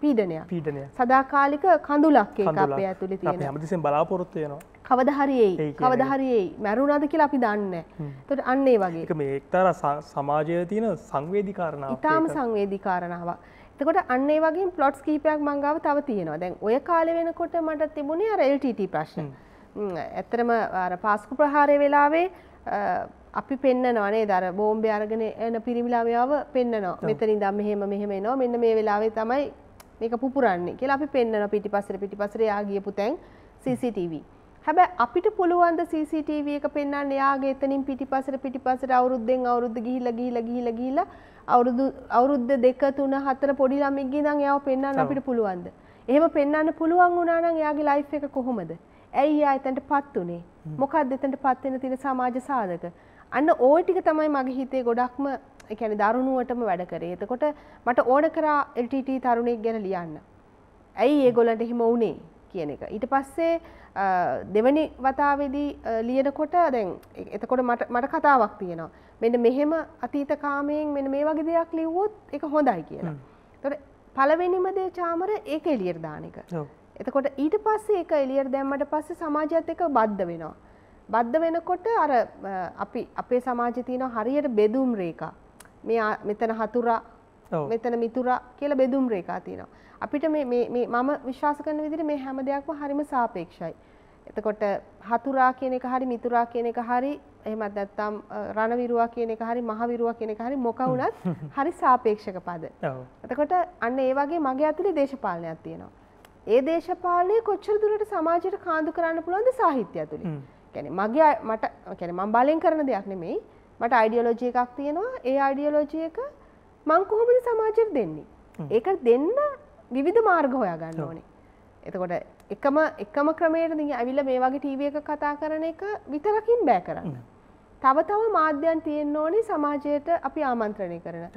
පීඩනයක් පීඩනය සදාකාලික කඳුලක් ඒක අපේ ඇතුලේ තියෙන. අපි හැමතිස්සෙම බලාපොරොත්තු වෙනවා. කවදාහරියේයි කවදාහරියේයි මැරුණාද කියලා අපි දන්නේ නැහැ. එතකොට අන්න ඒ වගේ. ඒක මේ එක්තරා සමාජයේ තියෙන සංවේදී කාරණාවක්. ඊටාම සංවේදී කාරණාවක්. එතකොට අන්න ඒ වගේ ප්ලොට්ස් කීපයක් මංගාව තව තියෙනවා. දැන් ඔය කාලේ වෙනකොට මට තිබුණේ අර LTT ප්‍රශ්න. ඇත්තටම අර පාස්කු ප්‍රහාරය වෙලාවේ අපි පෙන්න්නනවා නේද අර බෝම්බය අරගෙන එන පිරිමිලාමියාව පෙන්න්නනවා. මෙතනින් දම් මෙහෙම මෙහෙම එනවා. මෙන්න මේ වෙලාවේ තමයි මේක පුපුරන්නේ කියලා අපි පෙන්න්නනවා පිටිපස්සට පිටිපස්සට යා ගියපු තැන් CCTV. හැබැයි අපිට පුළුවන් ද CCTV එක පෙන්වන්න එයාගේ එතනින් පිටිපසට පිටිපසට අවුරුද්දෙන් අවුරුද්ද ගිහිල්ලා ගිහිල්ලා ගිහිල්ලා ගිහිල්ලා අවුරුදු අවුරුද්ද 2 3 4 පොඩි ළමෙක්ගේ ඉඳන් එයාව පෙන්වන්න අපිට පුළුවන්ද? එහෙම පෙන්වන්න පුළුවන් වුණා නම් එයාගේ ලයිෆ් එක කොහොමද? ඇයි එයා එතනටපත් උනේ? මොකක්ද එතනටපත් වෙන තියෙන සමාජ සාධක? අන්න ඕයි ටික තමයි මගේ හිතේ ගොඩක්ම ඒ කියන්නේ දරුණුවටම වැඩ කරේ. එතකොට මට ඕන කරා LTT තරුණෙක් ගැන ලියන්න. ඇයි ඒගොල්ලන්ට එහෙම වුනේ කියන එක. ඊට පස්සේ දෙවනි වතාවේදී ලියනකොට දැන් එතකොට මට කතාවක් තියෙනවා. මෙන්න මෙහෙම අතීත කාමයෙන් මෙන්න මේ වගේ දෙයක් ලිව්වොත් ඒක හොඳයි කියලා. එතකොට පළවෙනිම දේ චාමර ඒක එළියට දාන එක. එතකොට ඊට පස්සේ ඒක එළියට දැම්මට පස්සේ සමාජයත් එක්ක බද්ධ වෙනවා. බද්ධ වෙනකොට අර අපි අපේ සමාජයේ තියෙන හරියට බෙදුම් රේඛා. මේ මෙතන හතුරා මෙතන මිතුරා කියලා බෙදුම් රේඛා තියෙනවා. අපිට මේ මේ මම විශ්වාස කරන විදිහට මේ හැම දෙයක්ම හරිම සාපේක්ෂයි. එතකොට හතුරා කියන එක හරි මිතුරා කියන එක හරි එහෙමත් නැත්නම් රණවිරුවා කියන එක හරි මහවිරුවා කියන එක හරි මොක වුණත් හරි සාපේක්ෂක පද. එතකොට අන්න ඒ වගේ මගේ අතුලේ දේශපාලනයක් තියෙනවා. ඒ දේශපාලනය කොච්චර දුරට සමාජයට කාන්දු කරන්න පුළුවන්ද සාහිත්‍ය ඇතුලේ. කියන්නේ මගේ මට කියන්නේ මම බලෙන් කරන දෙයක් නෙමෙයි. මට අයිඩියොලොජි එකක් තියෙනවා. ඒ අයිඩියොලොජි එක මං කොහොමද සමාජයට දෙන්නේ? ඒක දෙන්න විවිධ මාර්ග හොයා ගන්න ඕනේ. එතකොට එකම එකම ක්‍රමයට දි ඇවිල මේ වගේ ටීව එක කතා කරන එක විතරකින් බෑ කරන්න. තව තව මාධ්‍යයන් තියෙන් ඕනේ සමාජයට අපි ආමන්ත්‍රණය කරන.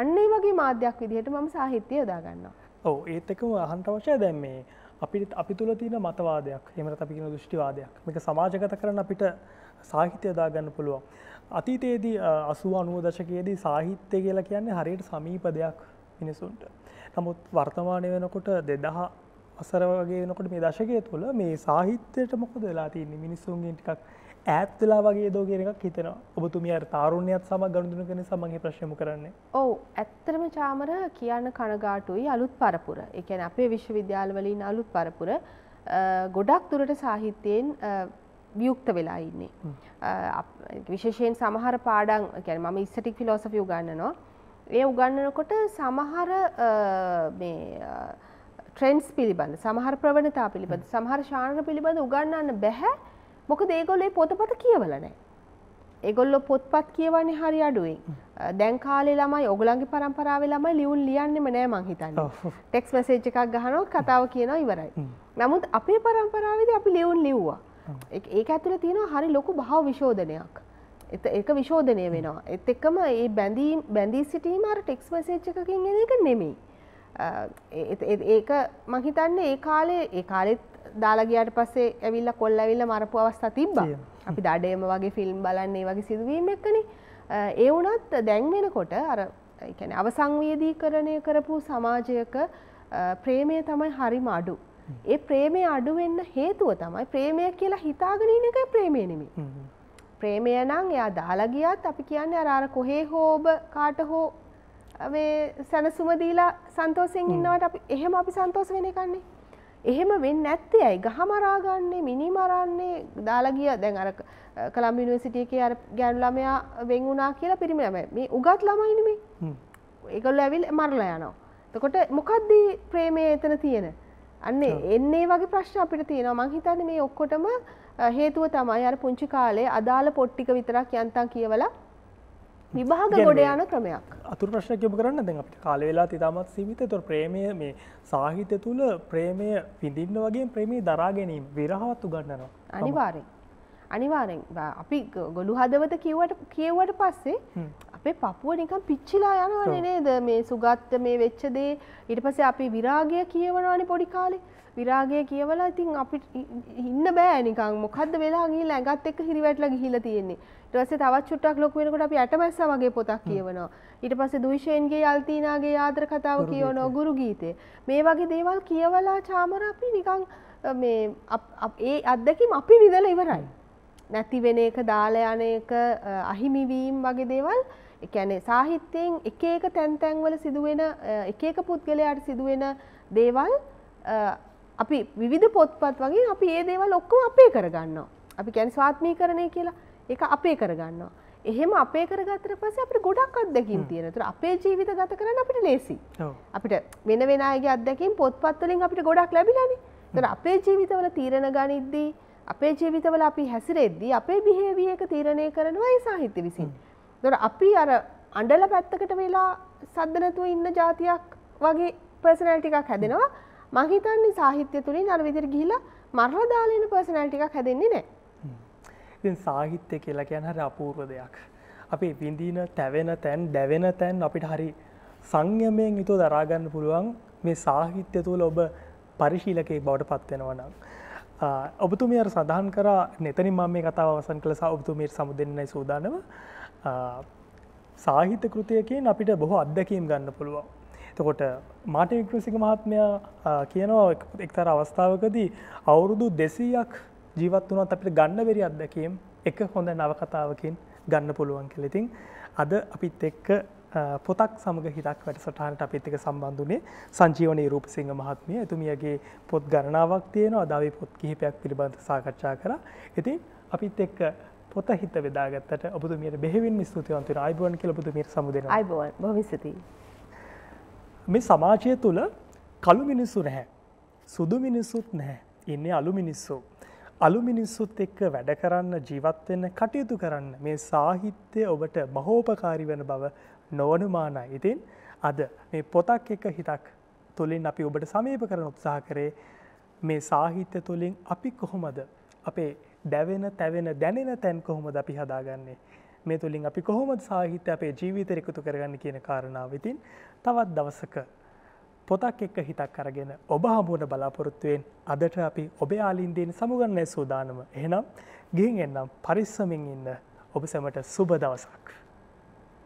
අන්නේ වගේ මාධ්‍යයක් විදිහට මම සාහිත්‍යය යොදාගන්න. ඔව ඒත් එකම අහන්ට අවශ්‍ය දැන් මේ අපි අපි තුළ තියෙන මතවාදයක් එමට අපි කියෙන දෘෂ්ටිවාදයක් මේක සමාජගත කරන අපිට සාහිත්‍ය යොදාගන්න පුළුවන්. අතීතයේදී අසුව අනුව දශකයේදී සාහිත්‍ය කියලා කියන්නේ හරියට සමීප දෙයක් මිනිසුන්ට. නමුත් වර්තමානය වෙනකොට දෙදහ වසර වගේ නොකට මේ දශකය තුළ මේ සාහිත්‍යයට මොකද වෙලා තින්නේ මිනිස්සුන්ගේ ටිකක් ඇත් වෙලා වගේ දෝ කියෙන එකක් හිතනවා ඔබතුමිය තාරුණ්‍යයත් සම ගණුදුන කෙන සමගේ ප්‍රශ්ම කරන්නේ ඔවු ඇත්තරම චාමර කියන්න කණගාටුයි අලුත් පරපුර එකැන අපේ විශ්වවිද්‍යාලවලින් අලුත් පරපුර ගොඩක් තුරට සාහිත්‍යයෙන් වියුක්ත වෙලා ඉන්නේ. විශේෂයෙන් සමහර පාඩන් කැන ම ඉස්සටික් ෆිලෝසෆි උගන්නනවා. ඒ උගන්නනකොට සමහර ට්‍රෙන්ඩ්ස් පිළිබඳ සමහර ප්‍රවණතා පිළිබඳ සමහර ශාණර පිළිබඳ උගන්නන්න බැහැ මොක දේගොල්ලේ පොතපත කියවලනෑ. එගොල්ල පොත්පත් කියවන්නේ හරි අඩුවෙන් දැන් කාලේ ළමයි ඔගලන්ගේ පරම්පරාවේ ළමයි ලියුම් ලියන්නෙම නෑ මං හිතන්නේ. ටෙක්ස් මැසේජ් එකක් ගහනවා කතාව කියනවා ඉවරයි. නමුත් අපේ පරම්පරාවේදී අපි ලියුම් ලිව්වා. ඒක ඇතුළේ තියෙනවා හරි ලොකු භාව විශෝධනයක්. ඒක විශෝධනය වෙනවා. ඒත් එක්කම මේ බැඳී බැඳී සිටීම අර ටෙක්ස් මැසේජ් එකකින් එන එක නෙමෙයි. ඒක මහිතන්න ඒ කාලේ ඒ කාලෙත් දාලගයාට පස්සේ ඇවිල්ල කොල් ඇවිල්ල මරපු අවස්ථා තිබ්බ අපි දඩේම වගේ ෆිල්ම් බලන්නේ වගේ සිදුවීම එක්කන ඒ වනත් දැන්වෙනකොට අර අවසංවේදී කරණය කරපු සමාජයක ප්‍රේමය තමයි හරිම අඩු ඒ ප්‍රේමය අඩුවෙන්න හේතුව තමයි ප්‍රේමය කියලා හිතාගනීන එක ප්‍රේමය නෙමි. ප්‍රේමය නම් එයා දාලගියත් අපි කියන්න අරාර කොහේ හෝබ කාට හෝ මේ සැනසුම දීලා සන්තෝෂයෙන් ඉන්නවට අපි එහෙම අපි සන්තෝෂ වෙන්නේ කන්නේ. එහෙම වෙන්නේ නැත්තේ ඇයි? ගහ මරා ගන්නේ, මිනි මරන්නේ, දාලා ගිය දැන් අර කොළඹ යුනිවර්සිටි එකේ අර ගෑනු ළමයා වෙන් වුණා කියලා පිරිමි ළමයි. මේ උගත් ළමයිනේ මේ. ඒගොල්ලෝ ඇවිල්ලා මරලා යනවා. එතකොට මොකද්ද ප්‍රේමය එතන තියෙන? අන්නේ එන්නේ වගේ ප්‍රශ්න අපිට තියෙනවා. මං හිතන්නේ මේ ඔක්කොටම හේතුව තමයි අර පුංචි කාලේ අදාළ පොට්ටික විතරක් යන්තම් කියවලා විභාග ගොඩ යන ක්‍රමයක් අතුර ප්‍රශ්න යොමු කරන්න දැන් අපිට කාල වෙලා ඉතාමත් සීමිත. ඒතොර ප්‍රේමය මේ සාහිත්‍ය තුල ප්‍රේමය විඳින්න වගේ ප්‍රේමී දරා ගැනීම විරහවත් උගන්වනවා. අනිවාර්යෙන්. අනිවාර්යෙන් අපි ගොළු හදවත කියුවට කියුවට පස්සේ අපේ පපුුව නිකම් පිච්චිලා යනවනේ නේද මේ සුගත්ත මේ වෙච්චදේ ඉට පසේ අපි විරාගය කියවනවානි පොඩි කාලේ විරාගය කියවලා ඉතින් අපිට ඉන්න බෑ නිකන් මොකද්ද වෙලා ගිහිල්ලා ඇඟත් එක්ක හිරිවැටලා ගිහිල්ලා තියෙන්නේ ඊට පස්සේ තවත් චුට්ටක් ලොකු වෙනකොට අපි ඇටමැස්සා වගේ පොතක් කියවනවා ඊට පස්සේ දුයිෂේන්ගේ යල්තිනාගේ යාත්‍ර කතාව කියවනවා ගුරු ගීතේ මේ වගේ දේවල් කියවලා චාමර අපි නිකන් මේ ඒ අත්දැකීම් අපි විඳලා ඉවරයි නැති වෙන එක දාලා යන එක අහිමිවීම වගේ දේවල් එකැන සාහිත්‍යයෙන් එක එක තැන්තැන්වල සිදුවෙන එක එක පුද්ගලයාට සිදුවෙන දේවල් අපි විවිධ පොත්පත් වගේ අපි ඒ දේවල් ඔක්කොම අපේ කරගන්නවා. අපි කියන්නේ ස්වාත්මී කරණය කියලා. ඒක අපේ කරගන්නවා. එහෙම අපේ කරගත්තට පස්සේ අපිට ගොඩක් අත්දැකීම් තියෙනවා. ඒතර අපේ ජීවිත ගත කරන්න අපිට ලේසි. අපිට වෙන වෙන අයගේ අත්දැකීම් පොත්පත් වලින් අපිට ගොඩක් ලැබිලානේ. ඒතර අපේ ජීවිතවල තීරණ ගනිද්දී අපේ ජීවිතවල අපි හැසිරෙද්දී අපේ බිහේවිය එක තීරණය කරනවා ඒ සාහිත්‍ය විසින්. ඒතර අපි අර අඬල පැත්තකට වෙලා සද්ද නැතුව ඉන්න જાතියක් වගේ පර්සනැලිටි එකක් හැදෙනවා. මං හිතන්නේ සාහිත්‍ය තුලින් අර විදිහට ගිහිලා මරලා දාලා ඉන්න පර්සනල් ටිකක් හැදෙන්නේ නැහැ. ඉතින් සාහිත්‍ය කියලා කියන්නේ හරි අපූර්ව දෙයක්. අපි විඳින, තැවෙන තැන්, දැවෙන තැන් අපිට හරි සංයමයෙන් යුතුව දරා ගන්න පුළුවන් මේ සාහිත්‍ය තුල ඔබ පරිශීලකයෙක් බවට පත් වෙනවා නම්. ඔබතුමිය අර සඳහන් කරා නෙතනින් මම මේ කතාව අවසන් කළ සහ ඔබතුමියට සමුදෙන්නයි සූදානම. සාහිත්‍ය කෘතියකින් අපිට බොහෝ අත්දැකීම් ගන්න පුළුවන්. තකොට මාටි වික්‍රසික මහත්මයා කියනවා එක්තර අවස්ථාවකදී අවුරුදු දෙසීයක් ජීවත් වුණත් අපිට ගන්න බැරි අත්දැකීම් එක හොඳ නවකතාවකින් ගන්න පුළුවන් කෙලෙතින් අද අපිත් එක්ක පොතක් සමග හිතක් වැඩසටහනට අපිත් එක සම්බන්ධුනේ සංජීවනයේ රූපසිංහ මහත්මිය එතුමියගේ පොත් ගණනාවක් තියෙනවා අදාවේ පොත් කිහිපයක් පිළිබඳ සාකච්ඡා කරා. ඉතින් අපිත් එක්ක පොත හිත වෙදාගත්තට ඔබතුමියට බෙහෙවින් ස්තුතිවන්ත වෙනවා. ආයිබෝන් කියලා ඔබතුමියට සමුදෙනවා. ආයිබෝන් බොහොම ස්තුතියි. මේ සමාජය තුළ කළු මිනිස්සු නැහැ. සුදු මිනිස්සුත් නැහැ. ඉන්නේ අලු මිනිස්සු. අලු මිනිස්සුත් එක්ක වැඩ කරන්න ජීවත් වෙන්න කටයුතු කරන්න මේ සාහිත්‍ය ඔබට මහෝපකාරී වෙන බව නොවනුමානයි. ඉතින් අද මේ පොතක් එක හිතක් තුළින් අපි ඔබට සමීප කරන උත්සාහ කරේ මේ සාහිත්‍ය තුළින් අපි කොහොමද අපේ දැවෙන තැවෙන දැනෙන තැන් කොහොමද අපි හදාගන්නේ මේ තුළින් අපි කොහොමද සාහිත්‍ය අපේ ජීවිතය එකතු කරගන්න කියන කාරණාව විතින් තවත් දවසක පොතක් එක්ක හිතක් අරගෙන ඔබ හමුවන බලාපොරොත්තුවෙන් අදට අපි ඔබේ ආලින්දයෙන් සමුගන්නය සූදානම එහෙනම් ගිහින් එන්නම් පරිස්සමින් ඉන්න ඔබ සැමට සුබ දවසක්.